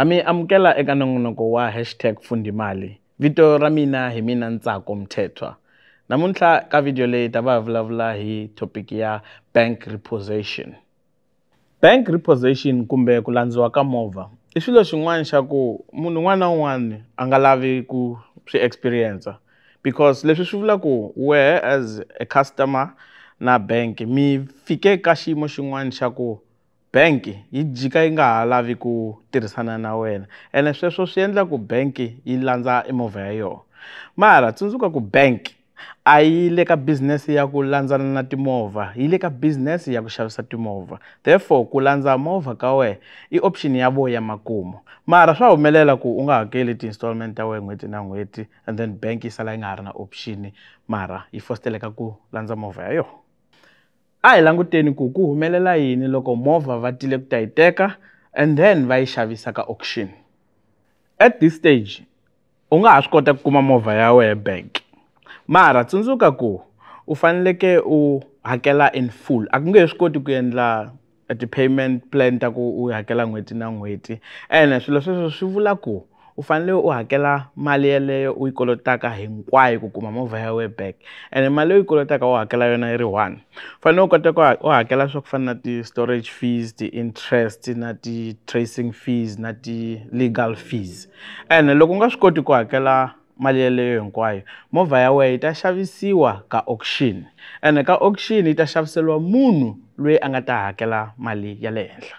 ha mi amukela eka nongonoko wa hashtag Fundimali vito ra mina hi mina Ntsako Mthethwa namuntlha ka video leyi ta va vulavula hi topic ya bank repossession bank repossession kumbe ku landziwa ka movha i swilo xin'wana xa ku munhu un'wana na un'wana a nga lavi ku swi experience because leswi swi vula ku wehe as a customer na bank mi fike ka xiyimo xin'wana xa ku bank yi jika yi nga ha lavi ku tirhisana na wena ene sweswo swi endla ku bank yi landza e movha ya yona mara tsundzuka ku bank a yi le ka business ya ku landzana na timovha yi le ka business ya ku xavisa timovha therefore ku landza movha ka wena i option ya vo ya makumu mara swa humelela ku u nga hakeli ti-installment ta wena n'hweti na n'hweti and then bank yi sala yi nga ha ri na option mara yi fositeleka ku landza movha ya yona a hi languteni ku ku humelela yini loko movha va tile ku ta yi teka and then va yi xavisa ka auction at this stage u nga ha swi kota ku kuma movha ya wehe bank mara tsundzuka ku u faneleke u hakela in full a ku nge he swi koti ku endla ti-payment plan ta ku u hakela n'hweti na n'hweti ene swilo sweswo swi vula ku u fanele u hakela mali yeleyo u yi kolotaka hinkwayo ku kuma movha ya we back ene mali leyi u yi kolotaka u hakela yona yi ri one u fanele u kota ku u hakela swa ku fana na ti-storage fees ti-interest na ti-tracing fees na ti-legal fees ene loko u nga swi koti ku hakela mali yeleyo hinkwayo movha ya wena yi ta xavisiwa ka auction ene ka auction yi ta xaviseriwa munhu loyi a nga ta hakela mali ya le henhla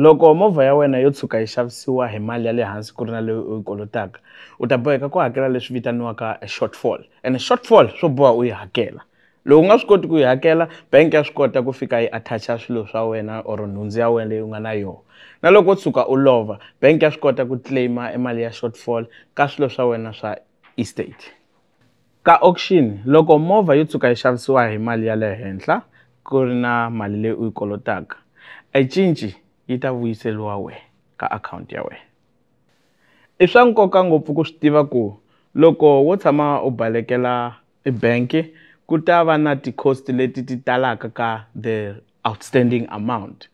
loko movha ya wena yo tshuka yi xavisiwa hi mali ya le hansi ku ri na leyi u yi kolotaka u ta boheka ku hakela leswi vitaniwaka shortfall and shortfall swo boha u yi hakela loko u nga swi koti ku yi hakela bank ya swi kota ku fika yi attacha swilo swa wena or nhundzu ya wena leyi u nga na yona na loko u tshuka u lova bank ya swi kota ku claim-a emali ya shortfall ka swilo swa wena swa estate ka auction loko movha yo tshuka yi xavisiwa hi mali ya le henhla ku ri na mali leyi u yi kolotaka e cinci yi ta vuyiseriwa wena ka akhawunti ya wena i swa nkoka ngopfu ku swi tiva ku loko wo tshama u balekela ebanki ku ta va na ti-cost leti ti talaka ka the outstanding amount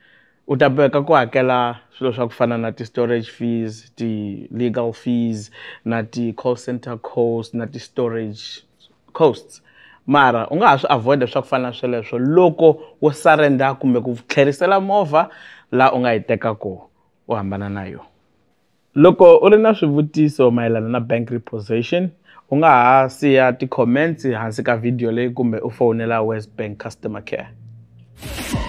u ta boeka ku hakela swilo swa ku fana na ti-storage fees ti-legal fees na ti-call center cost na ti-storage costs mara u nga ha swi avoid swa ku fana na sweleswo loko wo sarenda kumbe ku tlherisela movha laha u nga yi tekaka u hambana na yona loko u ri na swivutiso mayelana na bank repossession u nga ha siya ti-comments hansi ka vhidiyo leyi kumbe u fowunela west bank customer care